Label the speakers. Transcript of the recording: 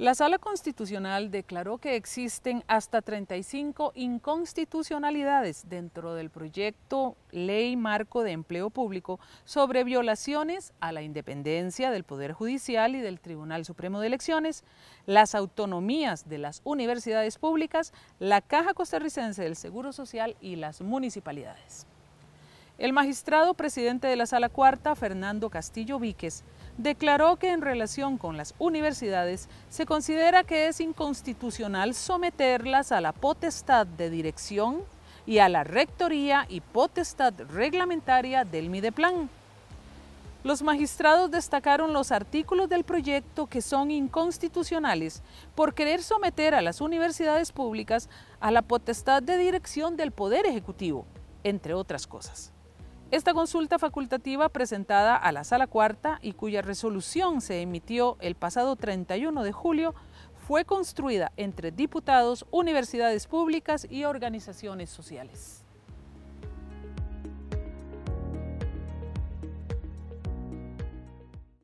Speaker 1: La Sala Constitucional declaró que existen hasta 35 inconstitucionalidades dentro del proyecto Ley Marco de Empleo Público sobre violaciones a la independencia del Poder Judicial y del Tribunal Supremo de Elecciones, las autonomías de las universidades públicas, la Caja Costarricense del Seguro Social y las municipalidades. El magistrado presidente de la Sala Cuarta, Fernando Castillo Víquez, declaró que en relación con las universidades se considera que es inconstitucional someterlas a la potestad de dirección y a la rectoría y potestad reglamentaria del Mideplan. Los magistrados destacaron los artículos del proyecto que son inconstitucionales por querer someter a las universidades públicas a la potestad de dirección del Poder Ejecutivo, entre otras cosas. Esta consulta facultativa presentada a la Sala Cuarta y cuya resolución se emitió el pasado 31 de julio fue construida entre diputados, universidades públicas y organizaciones sociales.